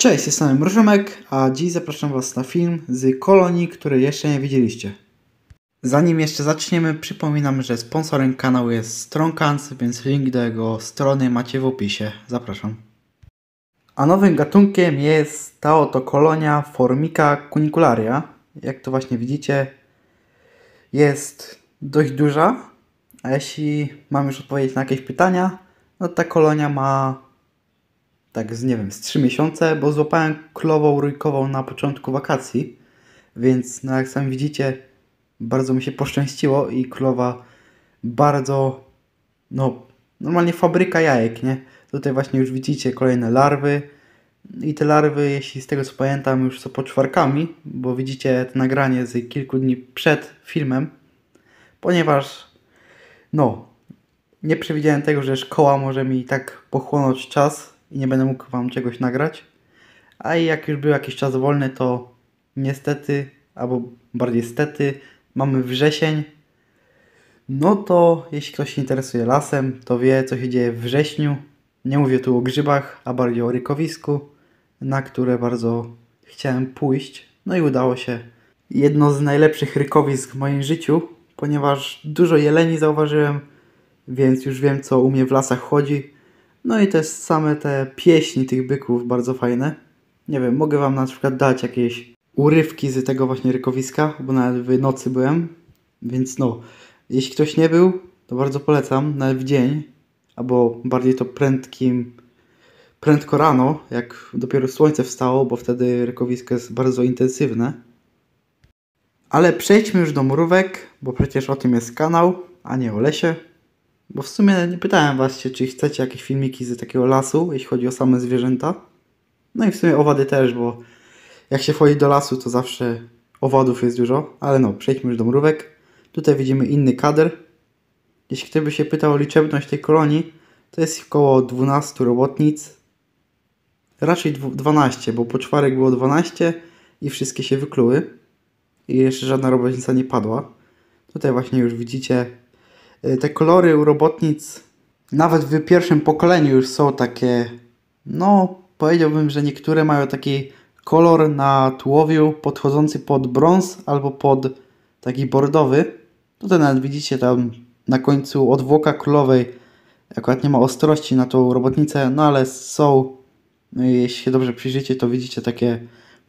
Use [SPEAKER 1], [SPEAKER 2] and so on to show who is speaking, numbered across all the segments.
[SPEAKER 1] Cześć, jestem Różomek, a dziś zapraszam Was na film z kolonii, który jeszcze nie widzieliście. Zanim jeszcze zaczniemy, przypominam, że sponsorem kanału jest Stronkans, więc link do jego strony macie w opisie. Zapraszam. A nowym gatunkiem jest ta oto kolonia Formica cunicularia. Jak to właśnie widzicie, jest dość duża. A jeśli mam już odpowiedzieć na jakieś pytania, no ta kolonia ma tak z, nie wiem, z 3 miesiące, bo złapałem klową rójkową na początku wakacji, więc no jak sami widzicie, bardzo mi się poszczęściło i klowa bardzo, no normalnie fabryka jajek, nie? Tutaj właśnie już widzicie kolejne larwy i te larwy, jeśli z tego co pamiętam, już są po czwarkami, bo widzicie to nagranie z kilku dni przed filmem, ponieważ no, nie przewidziałem tego, że szkoła może mi tak pochłonąć czas i nie będę mógł Wam czegoś nagrać. A jak już był jakiś czas wolny, to niestety, albo bardziej stety, mamy wrzesień. No to jeśli ktoś się interesuje lasem, to wie co się dzieje w wrześniu. Nie mówię tu o grzybach, a bardziej o rykowisku, na które bardzo chciałem pójść. No i udało się. Jedno z najlepszych rykowisk w moim życiu, ponieważ dużo jeleni zauważyłem, więc już wiem co u mnie w lasach chodzi. No i też same te pieśni tych byków bardzo fajne. Nie wiem, mogę wam na przykład dać jakieś urywki z tego właśnie rykowiska, bo nawet w nocy byłem. Więc no, jeśli ktoś nie był, to bardzo polecam, nawet w dzień, albo bardziej to prędkim, prędko rano, jak dopiero słońce wstało, bo wtedy rykowisko jest bardzo intensywne. Ale przejdźmy już do mrówek, bo przecież o tym jest kanał, a nie o lesie. Bo w sumie nie pytałem was się, czy chcecie jakieś filmiki z takiego lasu, jeśli chodzi o same zwierzęta. No i w sumie owady też, bo jak się wchodzi do lasu, to zawsze owadów jest dużo. Ale no, przejdźmy już do mrówek. Tutaj widzimy inny kader. Jeśli ktoś by się pytał o liczebność tej kolonii, to jest około 12 robotnic. Raczej 12, bo po czwarek było 12 i wszystkie się wykluły. I jeszcze żadna robotnica nie padła. Tutaj właśnie już widzicie E, te kolory u robotnic nawet w pierwszym pokoleniu już są takie, no powiedziałbym, że niektóre mają taki kolor na tułowiu podchodzący pod brąz albo pod taki bordowy. No Tutaj nawet widzicie tam na końcu odwłoka królowej akurat nie ma ostrości na tą robotnicę, no ale są, no jeśli się dobrze przyjrzycie, to widzicie takie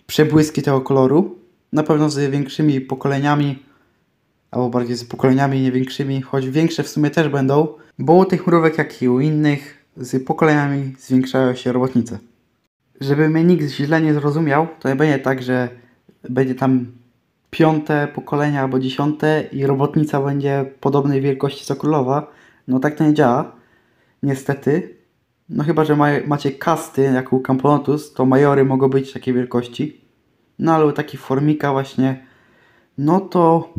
[SPEAKER 1] przebłyski tego koloru. Na pewno z większymi pokoleniami albo bardziej z pokoleniami niewiększymi, choć większe w sumie też będą, bo u tych mrówek, jak i u innych, z pokoleniami zwiększają się robotnice. Żeby mnie nikt źle nie zrozumiał, to nie będzie tak, że będzie tam piąte pokolenie albo dziesiąte i robotnica będzie podobnej wielkości co królowa. No tak to nie działa, niestety. No chyba, że macie kasty, jak u Camponotus, to majory mogą być takiej wielkości. No ale taki formika właśnie, no to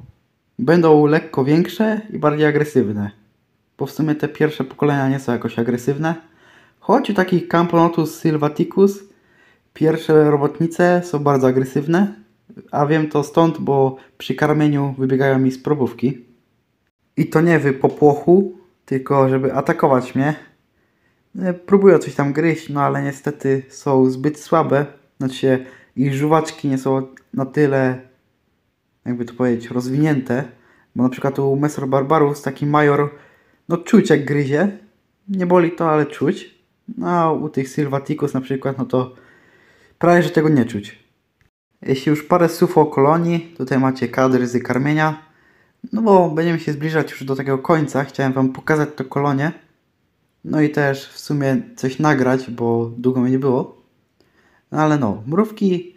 [SPEAKER 1] będą lekko większe i bardziej agresywne. Bo w sumie te pierwsze pokolenia nie są jakoś agresywne. Choć takich Camponotus sylvaticus pierwsze robotnice są bardzo agresywne. A wiem to stąd, bo przy karmieniu wybiegają mi z probówki. I to nie wy po płochu, tylko żeby atakować mnie. E, próbują coś tam gryźć, no ale niestety są zbyt słabe. Znaczy ich żuwaczki nie są na tyle jakby to powiedzieć, rozwinięte, bo na przykład u Messer Barbarus taki major, no czuć jak gryzie, nie boli to, ale czuć, no, a u tych Sylvaticus na przykład, no to prawie, że tego nie czuć. Jeśli już parę słów o kolonii, tutaj macie kadry z karmienia, no bo będziemy się zbliżać już do takiego końca, chciałem wam pokazać to kolonie, no i też w sumie coś nagrać, bo długo mnie nie było. No ale no, mrówki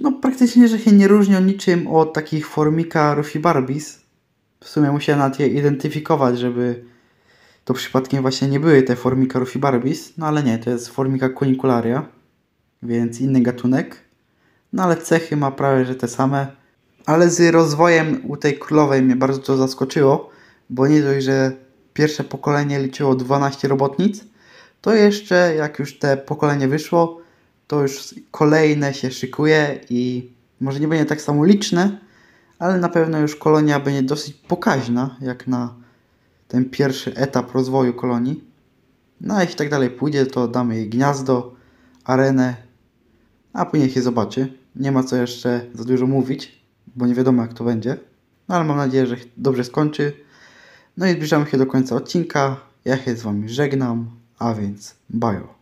[SPEAKER 1] no praktycznie, że się nie różnią niczym od takich formika Rufi Barbies. W sumie musiałem nawet je identyfikować, żeby to przypadkiem właśnie nie były te formika Rufi Barbies. No ale nie, to jest formika cunicularia, więc inny gatunek. No ale cechy ma prawie, że te same. Ale z rozwojem u tej królowej mnie bardzo to zaskoczyło, bo nie dość, że pierwsze pokolenie liczyło 12 robotnic, to jeszcze jak już te pokolenie wyszło, to już kolejne się szykuje i może nie będzie tak samo liczne, ale na pewno już kolonia będzie dosyć pokaźna, jak na ten pierwszy etap rozwoju kolonii. No a jeśli tak dalej pójdzie, to damy jej gniazdo, arenę, a później się zobaczy. Nie ma co jeszcze za dużo mówić, bo nie wiadomo jak to będzie. No ale mam nadzieję, że dobrze skończy. No i zbliżamy się do końca odcinka. Ja się z Wami żegnam, a więc bajo.